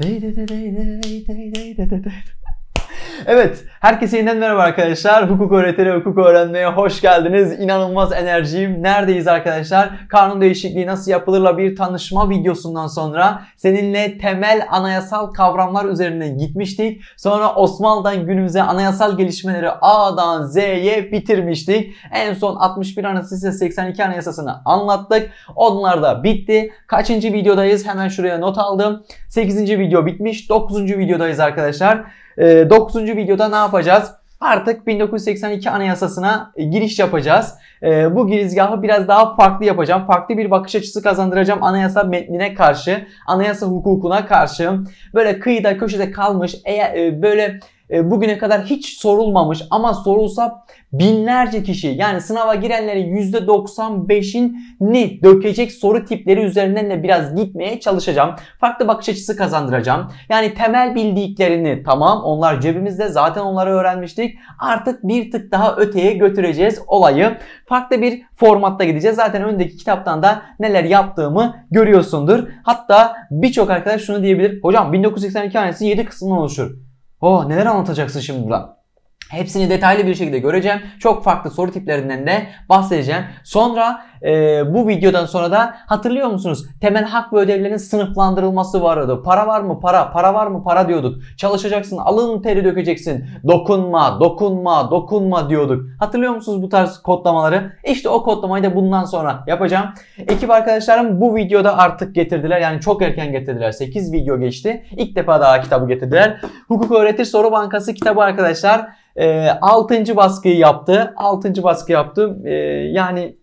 Day, day, day, day, day, day, day, day, day. Evet, herkese yeniden merhaba arkadaşlar. Hukuk öğreteni hukuk öğrenmeye hoş geldiniz. İnanılmaz enerjiyim. Neredeyiz arkadaşlar? Kanun değişikliği nasıl yapılırla bir tanışma videosundan sonra seninle temel anayasal kavramlar üzerine gitmiştik. Sonra Osmanlı'dan günümüze anayasal gelişmeleri A'dan Z'ye bitirmiştik. En son 61 Anayasası 82 Anayasasını anlattık. Onlar da bitti. Kaçıncı videodayız? Hemen şuraya not aldım. 8. video bitmiş. 9. videodayız arkadaşlar. E, ee, 9. videoda ne yapacağız? Artık 1982 Anayasası'na e, giriş yapacağız. E, bu girizgahı biraz daha farklı yapacağım. Farklı bir bakış açısı kazandıracağım anayasa metnine karşı, anayasa hukukuna karşı. Böyle kıyıda köşede kalmış, eğer e, böyle e, bugüne kadar hiç sorulmamış ama sorulsa binlerce kişi yani sınava girenlerin 95'in ne dökecek soru tipleri üzerinden de biraz gitmeye çalışacağım. Farklı bakış açısı kazandıracağım. Yani temel bildiklerini tamam onlar cebimizde zaten onları öğrenmiştik. Artık bir tık daha öteye götüreceğiz olayı. Farklı bir formatta gideceğiz. Zaten öndeki kitaptan da neler yaptığımı görüyorsundur. Hatta birçok arkadaş şunu diyebilir. Hocam 1982 hanesi 7 kısımdan oluşur. Oh neler anlatacaksın şimdi buradan? Hepsini detaylı bir şekilde göreceğim. Çok farklı soru tiplerinden de bahsedeceğim. Sonra e, bu videodan sonra da hatırlıyor musunuz? Temel hak ve ödevlerin sınıflandırılması vardı. Para var mı para, para var mı para diyorduk. Çalışacaksın, alın teri dökeceksin. Dokunma, dokunma, dokunma diyorduk. Hatırlıyor musunuz bu tarz kodlamaları? İşte o kodlamayı da bundan sonra yapacağım. Ekip arkadaşlarım bu videoda artık getirdiler. Yani çok erken getirdiler. 8 video geçti. İlk defa daha kitabı getirdiler. Hukuk Öğretir Soru Bankası kitabı arkadaşlar. E, ee, 6. baskıyı yaptı. 6. baskı yaptı. Ee, yani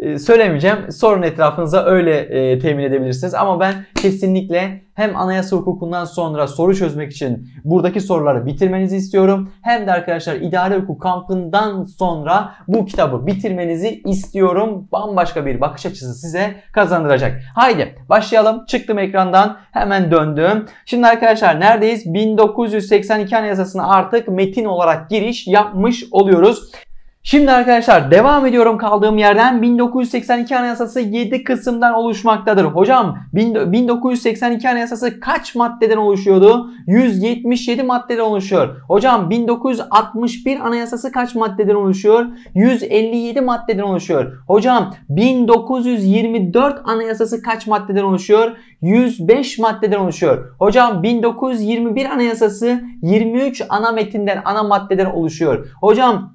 ee, söylemeyeceğim. Sorun etrafınıza öyle e, temin edebilirsiniz. Ama ben kesinlikle hem anayasa hukukundan sonra soru çözmek için buradaki soruları bitirmenizi istiyorum. Hem de arkadaşlar idare hukuk kampından sonra bu kitabı bitirmenizi istiyorum. Bambaşka bir bakış açısı size kazandıracak. Haydi başlayalım. Çıktım ekrandan. Hemen döndüm. Şimdi arkadaşlar neredeyiz? 1982 Anayasası'na artık metin olarak giriş yapmış oluyoruz. Şimdi arkadaşlar devam ediyorum kaldığım yerden 1982 Anayasası 7 kısımdan oluşmaktadır. Hocam 1982 Anayasası kaç maddeden oluşuyordu? 177 maddeden oluşuyor. Hocam 1961 Anayasası kaç maddeden oluşuyor? 157 maddeden oluşuyor. Hocam 1924 Anayasası kaç maddeden oluşuyor? 105 maddeden oluşuyor. Hocam 1921 Anayasası 23 ana metinden ana maddeden oluşuyor. Hocam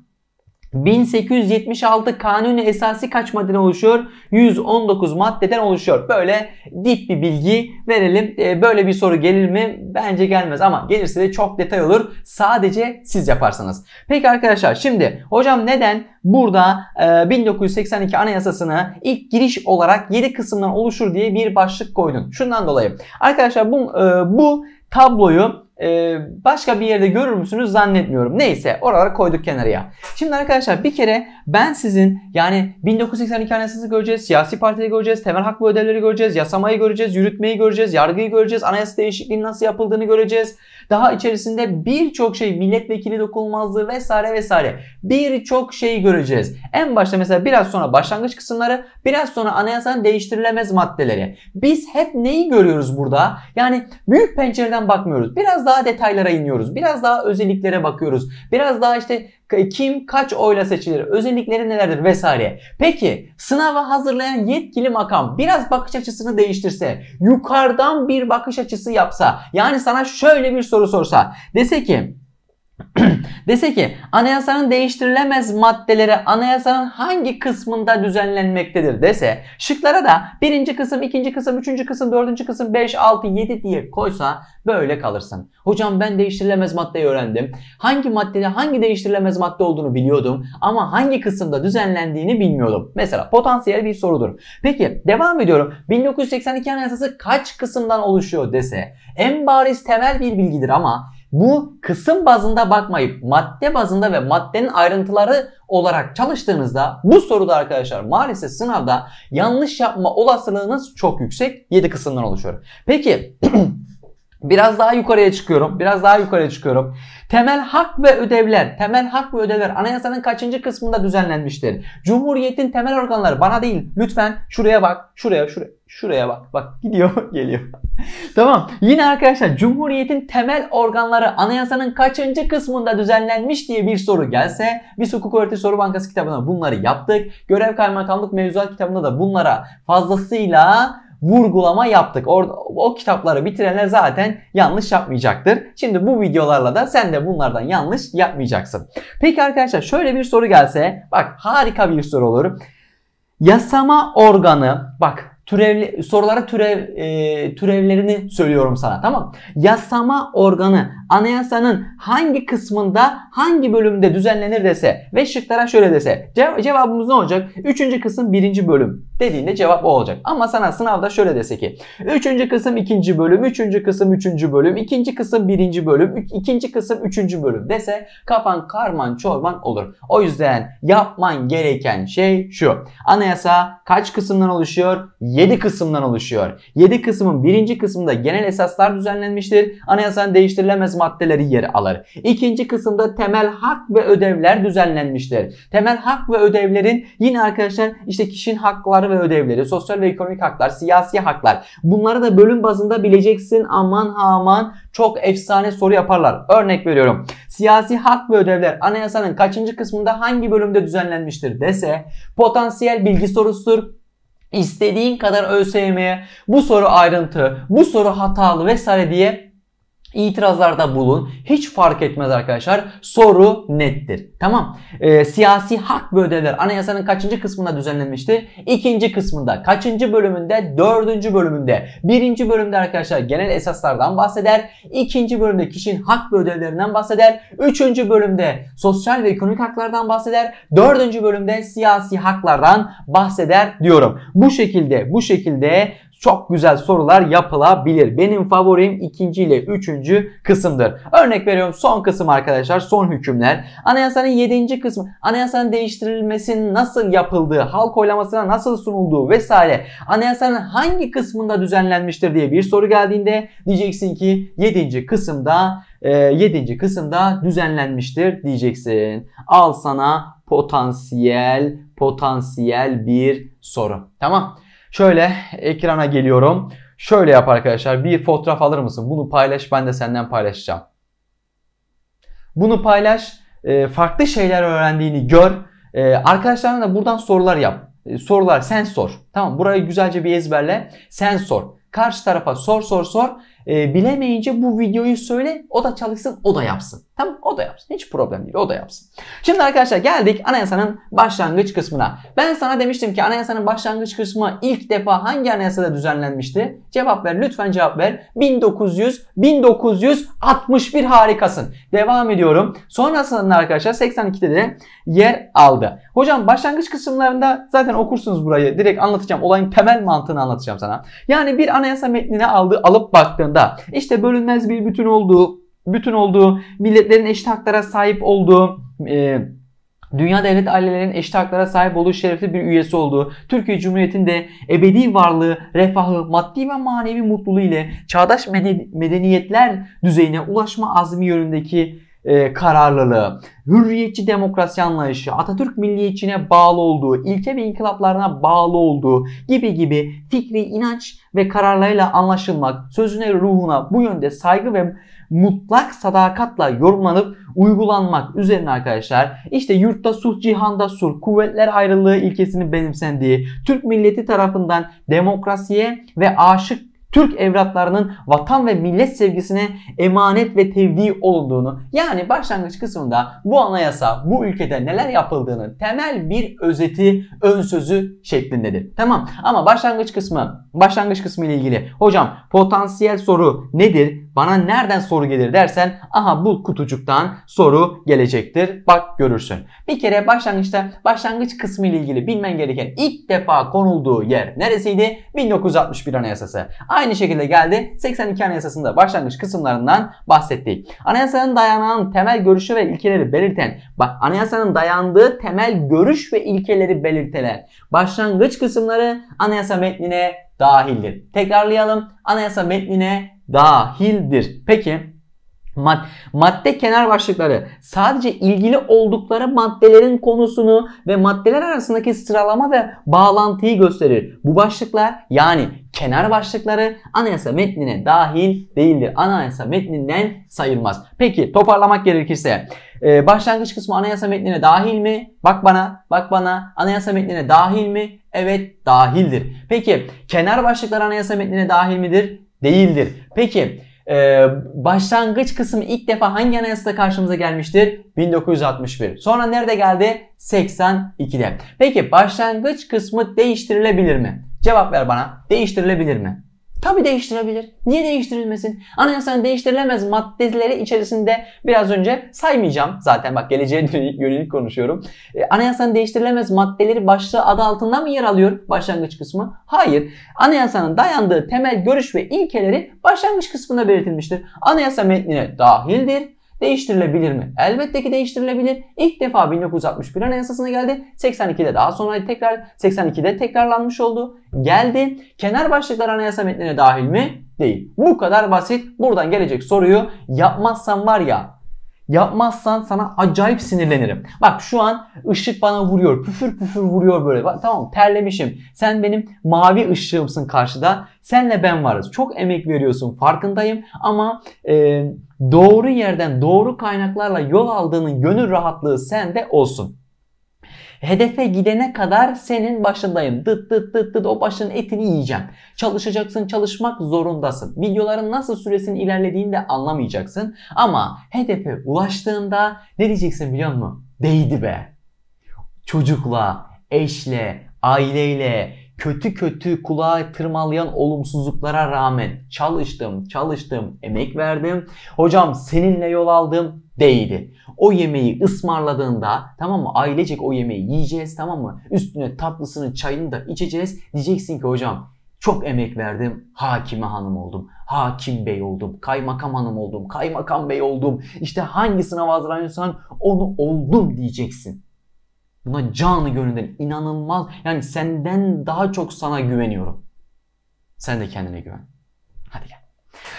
1876 kanuni esası kaç maddeden oluşuyor? 119 maddeden oluşuyor. Böyle dip bir bilgi verelim. Ee, böyle bir soru gelir mi? Bence gelmez ama gelirse de çok detay olur. Sadece siz yaparsanız. Peki arkadaşlar şimdi hocam neden burada 1982 e, anayasasına ilk giriş olarak 7 kısımdan oluşur diye bir başlık koydun? Şundan dolayı. Arkadaşlar bu, e, bu tabloyu ee, başka bir yerde görür müsünüz zannetmiyorum. Neyse oraları koyduk kenarıya. Şimdi arkadaşlar bir kere ben sizin yani 1982 anayasasını göreceğiz, siyasi partileri göreceğiz, temel hak ve ödevleri göreceğiz, yasamayı göreceğiz, yürütmeyi göreceğiz, yargıyı göreceğiz, anayasa değişikliğinin nasıl yapıldığını göreceğiz. Daha içerisinde birçok şey milletvekili dokunulmazlığı vesaire vesaire birçok şeyi göreceğiz. En başta mesela biraz sonra başlangıç kısımları biraz sonra anayasanın değiştirilemez maddeleri. Biz hep neyi görüyoruz burada? Yani büyük pencereden bakmıyoruz. Biraz daha detaylara iniyoruz. Biraz daha özelliklere bakıyoruz. Biraz daha işte kim kaç oyla seçilir, özellikleri nelerdir vesaire. Peki sınava hazırlayan yetkili makam biraz bakış açısını değiştirse, yukarıdan bir bakış açısı yapsa, yani sana şöyle bir soru sorsa, dese ki Dese ki anayasanın değiştirilemez maddeleri anayasanın hangi kısmında düzenlenmektedir dese şıklara da birinci kısım, ikinci kısım, üçüncü kısım, dördüncü kısım, beş altı yedi diye koysa böyle kalırsın. Hocam ben değiştirilemez maddeyi öğrendim. Hangi maddede hangi değiştirilemez madde olduğunu biliyordum ama hangi kısımda düzenlendiğini bilmiyordum. Mesela potansiyel bir sorudur. Peki devam ediyorum. 1982 anayasası kaç kısımdan oluşuyor dese en bariz temel bir bilgidir ama bu kısım bazında bakmayıp madde bazında ve maddenin ayrıntıları olarak çalıştığınızda bu soruda arkadaşlar maalesef sınavda yanlış yapma olasılığınız çok yüksek 7 kısımdan oluşuyor. Peki Biraz daha yukarıya çıkıyorum. Biraz daha yukarıya çıkıyorum. Temel hak ve ödevler. Temel hak ve ödevler anayasanın kaçıncı kısmında düzenlenmiştir? Cumhuriyetin temel organları bana değil. Lütfen şuraya bak. Şuraya şuraya. Şuraya bak. Bak gidiyor geliyor. tamam. Yine arkadaşlar Cumhuriyetin temel organları anayasanın kaçıncı kısmında düzenlenmiş diye bir soru gelse biz hukuk öğreti soru bankası kitabında bunları yaptık. Görev kaymakamlık mevzuat kitabında da bunlara fazlasıyla vurgulama yaptık. Orada, o kitapları bitirenler zaten yanlış yapmayacaktır. Şimdi bu videolarla da sen de bunlardan yanlış yapmayacaksın. Peki arkadaşlar şöyle bir soru gelse bak harika bir soru olur. Yasama organı bak türevli, sorulara türev, e, türevlerini söylüyorum sana tamam Yasama organı anayasanın hangi kısmında hangi bölümde düzenlenir dese ve şıklara şöyle dese cev- cevabımız ne olacak? Üçüncü kısım birinci bölüm dediğinde cevap o olacak. Ama sana sınavda şöyle dese ki 3. kısım 2. bölüm, 3. kısım 3. bölüm, 2. kısım 1. bölüm, 2. kısım 3. bölüm dese kafan karman çorman olur. O yüzden yapman gereken şey şu. Anayasa kaç kısımdan oluşuyor? 7 kısımdan oluşuyor. 7 kısmın 1. kısmında genel esaslar düzenlenmiştir. Anayasanın değiştirilemez maddeleri yer alır. 2. kısımda temel hak ve ödevler düzenlenmiştir. Temel hak ve ödevlerin yine arkadaşlar işte kişinin hakları hakları ve ödevleri, sosyal ve ekonomik haklar, siyasi haklar. Bunları da bölüm bazında bileceksin. Aman ha aman çok efsane soru yaparlar. Örnek veriyorum. Siyasi hak ve ödevler anayasanın kaçıncı kısmında hangi bölümde düzenlenmiştir dese potansiyel bilgi sorusudur. İstediğin kadar ÖSYM'ye bu soru ayrıntı, bu soru hatalı vesaire diye itirazlarda bulun. Hiç fark etmez arkadaşlar. Soru nettir. Tamam. E, siyasi hak ve ödevler anayasanın kaçıncı kısmında düzenlenmişti? İkinci kısmında. Kaçıncı bölümünde? Dördüncü bölümünde. Birinci bölümde arkadaşlar genel esaslardan bahseder. İkinci bölümde kişinin hak ve ödevlerinden bahseder. Üçüncü bölümde sosyal ve ekonomik haklardan bahseder. Dördüncü bölümde siyasi haklardan bahseder diyorum. Bu şekilde bu şekilde çok güzel sorular yapılabilir. Benim favorim ikinci ile üçüncü kısımdır. Örnek veriyorum son kısım arkadaşlar son hükümler. Anayasanın yedinci kısmı anayasanın değiştirilmesinin nasıl yapıldığı, halk oylamasına nasıl sunulduğu vesaire anayasanın hangi kısmında düzenlenmiştir diye bir soru geldiğinde diyeceksin ki yedinci kısımda e, yedinci kısımda düzenlenmiştir diyeceksin. Al sana potansiyel potansiyel bir soru. Tamam. Şöyle ekrana geliyorum. Şöyle yap arkadaşlar. Bir fotoğraf alır mısın? Bunu paylaş. Ben de senden paylaşacağım. Bunu paylaş. E, farklı şeyler öğrendiğini gör. E, arkadaşlarına da buradan sorular yap. E, sorular sen sor. Tamam burayı güzelce bir ezberle. Sen sor. Karşı tarafa sor sor sor. Bilemeyince bu videoyu söyle. O da çalışsın o da yapsın. Tamam o da yapsın. Hiç problem değil o da yapsın. Şimdi arkadaşlar geldik anayasanın başlangıç kısmına. Ben sana demiştim ki anayasanın başlangıç kısmı ilk defa hangi anayasada düzenlenmişti? Cevap ver lütfen cevap ver. 1900 1961 harikasın. Devam ediyorum. Sonrasında arkadaşlar 82'de de yer aldı. Hocam başlangıç kısımlarında zaten okursunuz burayı. Direkt anlatacağım. Olayın temel mantığını anlatacağım sana. Yani bir anayasa metnine aldığı alıp baktığında işte bölünmez bir bütün olduğu bütün olduğu, milletlerin eşit haklara sahip olduğu, e, dünya devlet ailelerinin eşit haklara sahip olduğu şerefli bir üyesi olduğu, Türkiye Cumhuriyeti'nde ebedi varlığı, refahı, maddi ve manevi mutluluğu ile çağdaş medeniyetler düzeyine ulaşma azmi yönündeki e, kararlılığı, hürriyetçi demokrasi anlayışı, Atatürk milliyetçine bağlı olduğu, ilke ve inkılaplarına bağlı olduğu gibi gibi fikri, inanç ve kararlarıyla anlaşılmak, sözüne, ruhuna bu yönde saygı ve mutlak sadakatla yorumlanıp uygulanmak üzerine arkadaşlar işte yurtta suh cihanda sur kuvvetler ayrılığı ilkesini benimsendiği Türk milleti tarafından demokrasiye ve aşık Türk evlatlarının vatan ve millet sevgisine emanet ve tevdi olduğunu yani başlangıç kısmında bu anayasa bu ülkede neler yapıldığının temel bir özeti ön sözü şeklindedir. Tamam ama başlangıç kısmı başlangıç kısmı ile ilgili hocam potansiyel soru nedir? Bana nereden soru gelir dersen aha bu kutucuktan soru gelecektir. Bak görürsün. Bir kere başlangıçta başlangıç kısmı ile ilgili bilmen gereken ilk defa konulduğu yer neresiydi? 1961 Anayasası. Aynı şekilde geldi 82 Anayasası'nda başlangıç kısımlarından bahsettik. Anayasanın dayanan temel görüşü ve ilkeleri belirten, bak anayasanın dayandığı temel görüş ve ilkeleri belirtilen başlangıç kısımları anayasa metnine dahildir. Tekrarlayalım. Anayasa metnine dahildir. Peki Mad madde kenar başlıkları sadece ilgili oldukları maddelerin konusunu ve maddeler arasındaki sıralama ve bağlantıyı gösterir. Bu başlıklar yani kenar başlıkları anayasa metnine dahil değildir. Anayasa metninden sayılmaz. Peki toparlamak gerekirse e, başlangıç kısmı anayasa metnine dahil mi? Bak bana, bak bana. Anayasa metnine dahil mi? Evet, dahildir. Peki kenar başlıklar anayasa metnine dahil midir? değildir. Peki ee, başlangıç kısmı ilk defa hangi anayasada karşımıza gelmiştir? 1961. Sonra nerede geldi? 82'de. Peki başlangıç kısmı değiştirilebilir mi? Cevap ver bana. Değiştirilebilir mi? Tabii değiştirebilir. Niye değiştirilmesin? Anayasanın değiştirilemez maddeleri içerisinde biraz önce saymayacağım. Zaten bak geleceğe yönelik konuşuyorum. E, anayasanın değiştirilemez maddeleri başlığı adı altında mı yer alıyor başlangıç kısmı? Hayır. Anayasanın dayandığı temel görüş ve ilkeleri başlangıç kısmında belirtilmiştir. Anayasa metnine dahildir değiştirilebilir mi? Elbette ki değiştirilebilir. İlk defa 1961 Anayasası'na geldi. 82'de daha sonra tekrar 82'de tekrarlanmış oldu. Geldi. Kenar başlıklar anayasa metnine dahil mi? Değil. Bu kadar basit. Buradan gelecek soruyu yapmazsan var ya Yapmazsan sana acayip sinirlenirim. Bak şu an ışık bana vuruyor. Püfür püfür vuruyor böyle. Bak, tamam terlemişim. Sen benim mavi ışığımsın karşıda. Senle ben varız. Çok emek veriyorsun farkındayım. Ama e, doğru yerden doğru kaynaklarla yol aldığının gönül rahatlığı sende olsun. Hedefe gidene kadar senin başındayım. Dıt dıt dıt dıt o başın etini yiyeceğim. Çalışacaksın çalışmak zorundasın. Videoların nasıl süresinin ilerlediğini de anlamayacaksın. Ama hedefe ulaştığında ne diyeceksin biliyor musun? Değdi be. Çocukla, eşle, aileyle, kötü kötü kulağa tırmalayan olumsuzluklara rağmen çalıştım, çalıştım, emek verdim. Hocam seninle yol aldım, değildi. O yemeği ısmarladığında tamam mı ailecek o yemeği yiyeceğiz tamam mı? Üstüne tatlısını çayını da içeceğiz. Diyeceksin ki hocam çok emek verdim. Hakime hanım oldum. Hakim bey oldum. Kaymakam hanım oldum. Kaymakam bey oldum. İşte hangisine hazırlanıyorsan onu oldum diyeceksin. Buna canı gönülden inanılmaz. Yani senden daha çok sana güveniyorum. Sen de kendine güven. Hadi gel.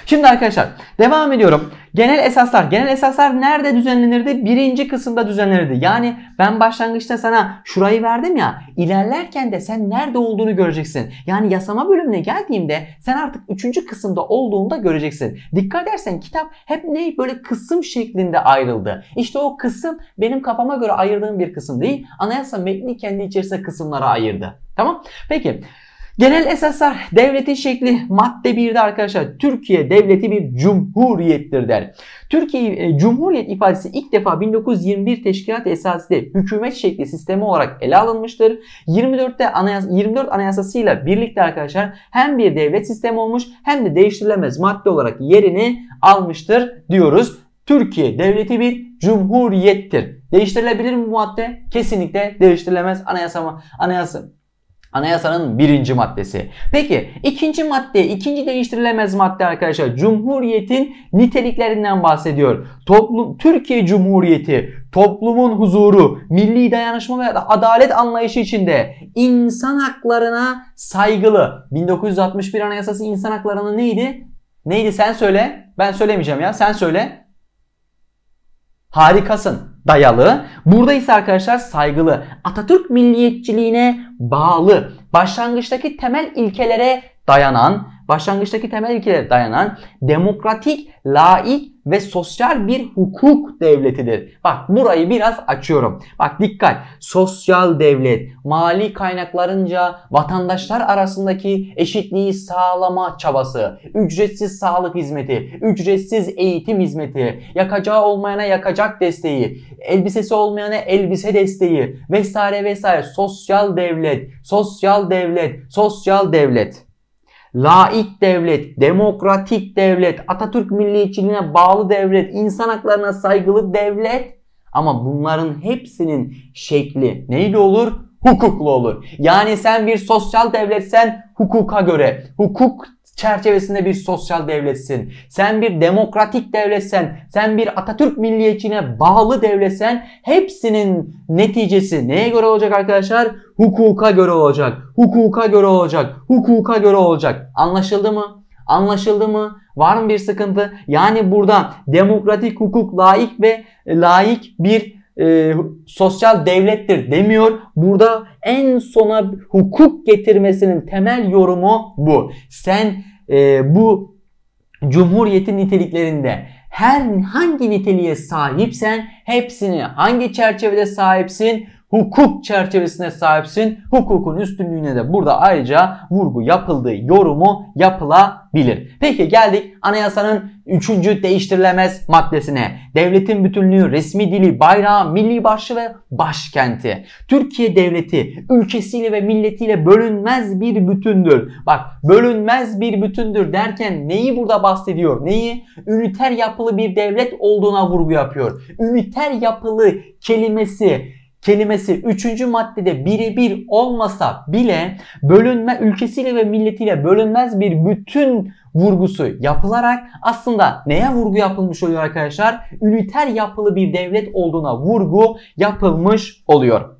Şimdi arkadaşlar devam ediyorum. Genel esaslar. Genel esaslar nerede düzenlenirdi? Birinci kısımda düzenlenirdi. Yani ben başlangıçta sana şurayı verdim ya. İlerlerken de sen nerede olduğunu göreceksin. Yani yasama bölümüne geldiğimde sen artık üçüncü kısımda olduğunda göreceksin. Dikkat edersen kitap hep ne böyle kısım şeklinde ayrıldı. İşte o kısım benim kafama göre ayırdığım bir kısım değil. Anayasa metni kendi içerisinde kısımlara ayırdı. Tamam? Peki. Genel esaslar devletin şekli madde 1'de arkadaşlar Türkiye devleti bir cumhuriyettir der. Türkiye e, Cumhuriyet ifadesi ilk defa 1921 Teşkilat Esası'da hükümet şekli sistemi olarak ele alınmıştır. 24'te Anayas 24 anayasasıyla birlikte arkadaşlar hem bir devlet sistemi olmuş hem de değiştirilemez madde olarak yerini almıştır diyoruz. Türkiye devleti bir cumhuriyettir. Değiştirilebilir mi bu madde? Kesinlikle değiştirilemez anayasa, mı anayasa Anayasanın birinci maddesi. Peki ikinci madde, ikinci değiştirilemez madde arkadaşlar Cumhuriyet'in niteliklerinden bahsediyor. Toplum, Türkiye Cumhuriyeti toplumun huzuru, milli dayanışma ve adalet anlayışı içinde insan haklarına saygılı. 1961 Anayasası insan haklarına neydi? Neydi sen söyle. Ben söylemeyeceğim ya sen söyle. Harikasın dayalı. Burada ise arkadaşlar saygılı. Atatürk milliyetçiliğine bağlı. Başlangıçtaki temel ilkelere dayanan, başlangıçtaki temel ilkelere dayanan demokratik, laik ve sosyal bir hukuk devletidir. Bak burayı biraz açıyorum. Bak dikkat. Sosyal devlet, mali kaynaklarınca vatandaşlar arasındaki eşitliği sağlama çabası, ücretsiz sağlık hizmeti, ücretsiz eğitim hizmeti, yakacağı olmayana yakacak desteği, elbisesi olmayana elbise desteği vesaire vesaire sosyal devlet, sosyal devlet, sosyal devlet laik devlet, demokratik devlet, Atatürk milliyetçiliğine bağlı devlet, insan haklarına saygılı devlet ama bunların hepsinin şekli neyle olur? Hukuklu olur. Yani sen bir sosyal devletsen hukuka göre, hukuk çerçevesinde bir sosyal devletsin. Sen bir demokratik devletsen, sen bir Atatürk milliyetine bağlı devletsen hepsinin neticesi neye göre olacak arkadaşlar? Hukuka göre olacak. Hukuka göre olacak. Hukuka göre olacak. Anlaşıldı mı? Anlaşıldı mı? Var mı bir sıkıntı? Yani burada demokratik hukuk laik ve laik bir e, sosyal devlettir demiyor. Burada en sona hukuk getirmesinin temel yorumu bu. Sen e, bu cumhuriyetin niteliklerinde her hangi niteliğe sahipsen hepsini hangi çerçevede sahipsin hukuk çerçevesine sahipsin. Hukukun üstünlüğüne de burada ayrıca vurgu yapıldığı yorumu yapılabilir. Peki geldik anayasanın 3. değiştirilemez maddesine. Devletin bütünlüğü, resmi dili, bayrağı, milli başı ve başkenti. Türkiye devleti ülkesiyle ve milletiyle bölünmez bir bütündür. Bak bölünmez bir bütündür derken neyi burada bahsediyor? Neyi? Üniter yapılı bir devlet olduğuna vurgu yapıyor. Üniter yapılı kelimesi kelimesi 3. maddede birebir olmasa bile bölünme ülkesiyle ve milletiyle bölünmez bir bütün vurgusu yapılarak aslında neye vurgu yapılmış oluyor arkadaşlar? Üniter yapılı bir devlet olduğuna vurgu yapılmış oluyor.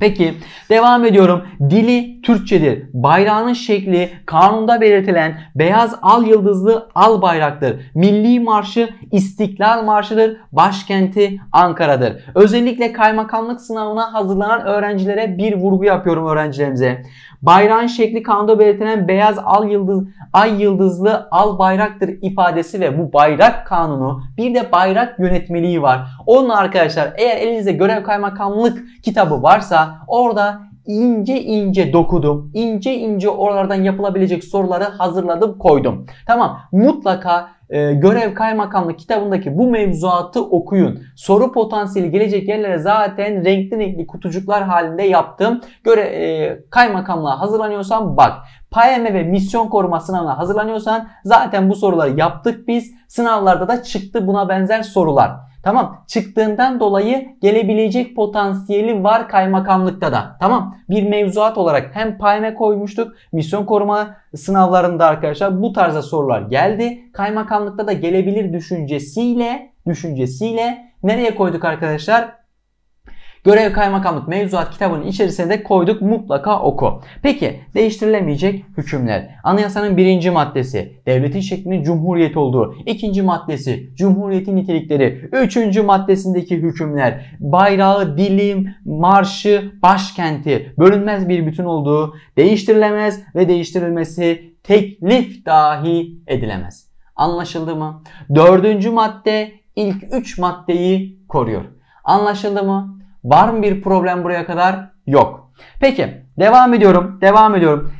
Peki devam ediyorum. Dili Türkçedir. Bayrağının şekli kanunda belirtilen beyaz al yıldızlı al bayraktır. Milli marşı İstiklal Marşı'dır. Başkenti Ankara'dır. Özellikle kaymakamlık sınavına hazırlanan öğrencilere bir vurgu yapıyorum öğrencilerimize. Bayrağın şekli kanunda belirtilen beyaz al yıldız, ay yıldızlı al bayraktır ifadesi ve bu bayrak kanunu bir de bayrak yönetmeliği var. Onun arkadaşlar eğer elinizde görev kaymakamlık kitabı varsa orada ince ince dokudum. İnce ince oralardan yapılabilecek soruları hazırladım koydum. Tamam mutlaka e, görev kaymakamlık kitabındaki bu mevzuatı okuyun. Soru potansiyeli gelecek yerlere zaten renkli renkli kutucuklar halinde yaptım. Göre e, kaymakamlığa hazırlanıyorsan bak. PAYM'e ve misyon koruma sınavına hazırlanıyorsan zaten bu soruları yaptık biz. Sınavlarda da çıktı buna benzer sorular. Tamam çıktığından dolayı gelebilecek potansiyeli var kaymakamlıkta da. Tamam bir mevzuat olarak hem payına koymuştuk. Misyon koruma sınavlarında arkadaşlar bu tarzda sorular geldi. Kaymakamlıkta da gelebilir düşüncesiyle düşüncesiyle nereye koyduk arkadaşlar? Görev kaymakamlık mevzuat kitabının içerisine de koyduk mutlaka oku. Peki değiştirilemeyecek hükümler. Anayasanın birinci maddesi devletin şeklinin cumhuriyet olduğu. ikinci maddesi cumhuriyetin nitelikleri. Üçüncü maddesindeki hükümler bayrağı, dilim, marşı, başkenti bölünmez bir bütün olduğu değiştirilemez ve değiştirilmesi teklif dahi edilemez. Anlaşıldı mı? Dördüncü madde ilk üç maddeyi koruyor. Anlaşıldı mı? Var mı bir problem buraya kadar? Yok. Peki devam ediyorum. Devam ediyorum.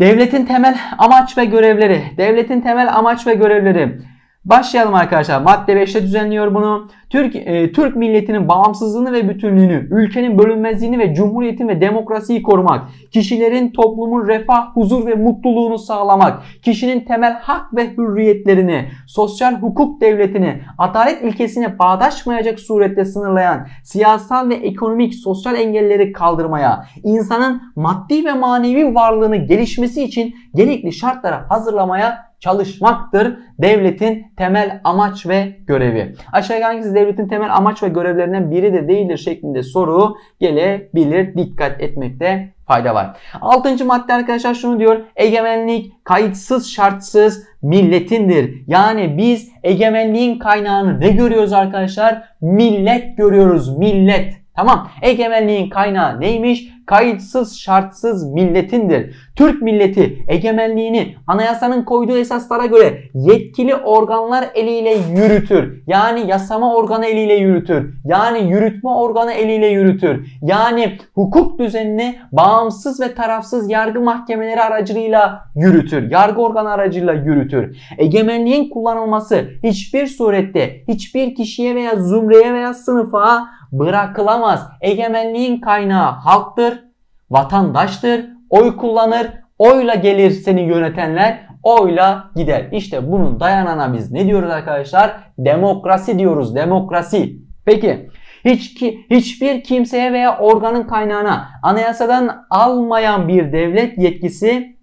Devletin temel amaç ve görevleri. Devletin temel amaç ve görevleri. Başlayalım arkadaşlar. Madde 5'te düzenliyor bunu. Türk, e, Türk milletinin bağımsızlığını ve bütünlüğünü, ülkenin bölünmezliğini ve cumhuriyetin ve demokrasiyi korumak, kişilerin toplumun refah, huzur ve mutluluğunu sağlamak, kişinin temel hak ve hürriyetlerini, sosyal hukuk devletini, adalet ilkesine bağdaşmayacak surette sınırlayan siyasal ve ekonomik sosyal engelleri kaldırmaya, insanın maddi ve manevi varlığını gelişmesi için gerekli şartlara hazırlamaya çalışmaktır devletin temel amaç ve görevi. Aşağıya devletin temel amaç ve görevlerinden biri de değildir şeklinde soru gelebilir. Dikkat etmekte fayda var. Altıncı madde arkadaşlar şunu diyor. Egemenlik kayıtsız şartsız milletindir. Yani biz egemenliğin kaynağını ne görüyoruz arkadaşlar? Millet görüyoruz. Millet. Tamam egemenliğin kaynağı neymiş? Kayıtsız şartsız milletindir. Türk milleti egemenliğini anayasanın koyduğu esaslara göre yetkili organlar eliyle yürütür. Yani yasama organı eliyle yürütür. Yani yürütme organı eliyle yürütür. Yani hukuk düzenini bağımsız ve tarafsız yargı mahkemeleri aracılığıyla yürütür. Yargı organı aracılığıyla yürütür. Egemenliğin kullanılması hiçbir surette hiçbir kişiye veya zümreye veya sınıfa bırakılamaz. Egemenliğin kaynağı halktır, vatandaştır, oy kullanır, oyla gelir seni yönetenler, oyla gider. İşte bunun dayanana biz ne diyoruz arkadaşlar? Demokrasi diyoruz, demokrasi. Peki hiç ki, hiçbir kimseye veya organın kaynağına anayasadan almayan bir devlet yetkisi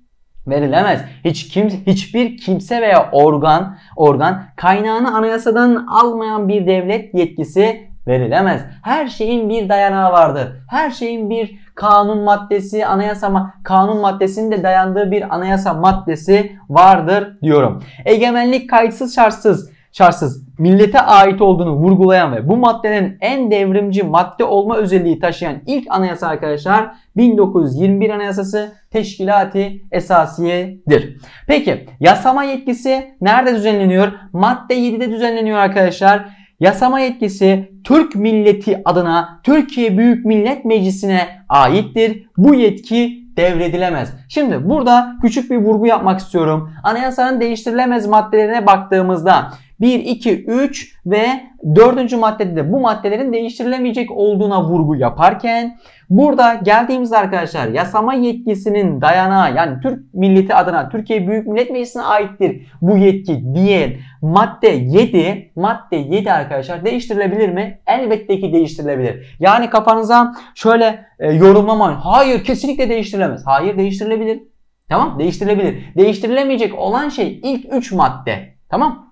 verilemez. Hiç kimse, hiçbir kimse veya organ organ kaynağını anayasadan almayan bir devlet yetkisi verilemez. Her şeyin bir dayanağı vardır. Her şeyin bir kanun maddesi, anayasa kanun maddesinin de dayandığı bir anayasa maddesi vardır diyorum. Egemenlik kayıtsız şartsız şartsız millete ait olduğunu vurgulayan ve bu maddenin en devrimci madde olma özelliği taşıyan ilk anayasa arkadaşlar 1921 Anayasası Teşkilati Esasiye'dir. Peki yasama yetkisi nerede düzenleniyor? Madde 7'de düzenleniyor arkadaşlar Yasama yetkisi Türk milleti adına Türkiye Büyük Millet Meclisi'ne aittir. Bu yetki devredilemez. Şimdi burada küçük bir vurgu yapmak istiyorum. Anayasanın değiştirilemez maddelerine baktığımızda 1, 2, 3 ve 4. maddede de bu maddelerin değiştirilemeyecek olduğuna vurgu yaparken burada geldiğimiz arkadaşlar yasama yetkisinin dayanağı yani Türk milleti adına Türkiye Büyük Millet Meclisi'ne aittir bu yetki diye madde 7 madde 7 arkadaşlar değiştirilebilir mi? Elbette ki değiştirilebilir. Yani kafanıza şöyle e, yorumlamayın. Hayır kesinlikle değiştirilemez. Hayır değiştirilebilir değiştirilebilir. Tamam değiştirilebilir. Değiştirilemeyecek olan şey ilk 3 madde. Tamam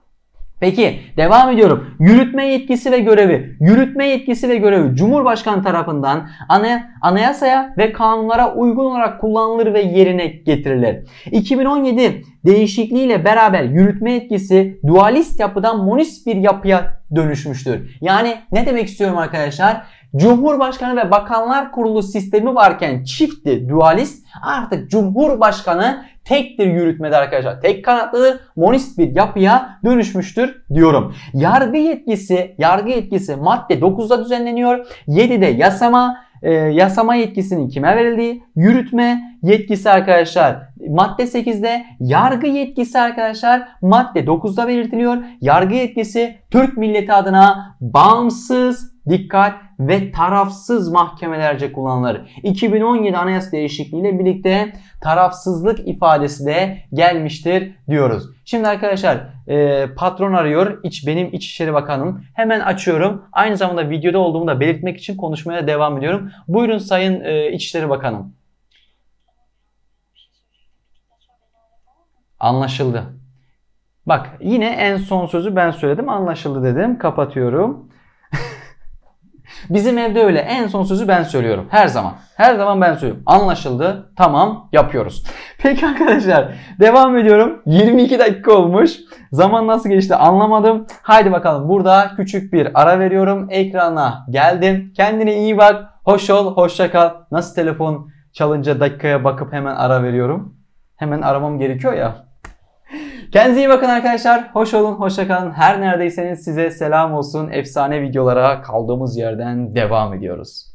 Peki devam ediyorum. Yürütme yetkisi ve görevi. Yürütme yetkisi ve görevi Cumhurbaşkanı tarafından ana, anayasaya ve kanunlara uygun olarak kullanılır ve yerine getirilir. 2017 değişikliğiyle beraber yürütme yetkisi dualist yapıdan monist bir yapıya dönüşmüştür. Yani ne demek istiyorum arkadaşlar? Cumhurbaşkanı ve Bakanlar Kurulu sistemi varken çiftti dualist artık Cumhurbaşkanı tektir yürütmede arkadaşlar. Tek kanatlıdır, monist bir yapıya dönüşmüştür diyorum. Yargı yetkisi, yargı yetkisi madde 9'da düzenleniyor. 7'de yasama, e, yasama yetkisinin kime verildiği, yürütme yetkisi arkadaşlar madde 8'de, yargı yetkisi arkadaşlar madde 9'da belirtiliyor. Yargı yetkisi Türk milleti adına bağımsız, dikkat ve tarafsız mahkemelerce kullanılır. 2017 anayasa değişikliğiyle birlikte tarafsızlık ifadesi de gelmiştir diyoruz. Şimdi arkadaşlar e, patron arıyor iç benim İçişleri Bakanım. Hemen açıyorum. Aynı zamanda videoda olduğumu da belirtmek için konuşmaya devam ediyorum. Buyurun Sayın e, İçişleri Bakanım. Anlaşıldı. Bak yine en son sözü ben söyledim anlaşıldı dedim kapatıyorum. Bizim evde öyle. En son sözü ben söylüyorum. Her zaman. Her zaman ben söylüyorum. Anlaşıldı. Tamam yapıyoruz. Peki arkadaşlar devam ediyorum. 22 dakika olmuş. Zaman nasıl geçti anlamadım. Haydi bakalım burada küçük bir ara veriyorum. Ekrana geldim. Kendine iyi bak. Hoş ol, hoşça kal. Nasıl telefon çalınca dakikaya bakıp hemen ara veriyorum. Hemen aramam gerekiyor ya. Kendinize iyi bakın arkadaşlar. Hoş olun, hoşça kalın. Her neredeyseniz size selam olsun. Efsane videolara kaldığımız yerden devam ediyoruz.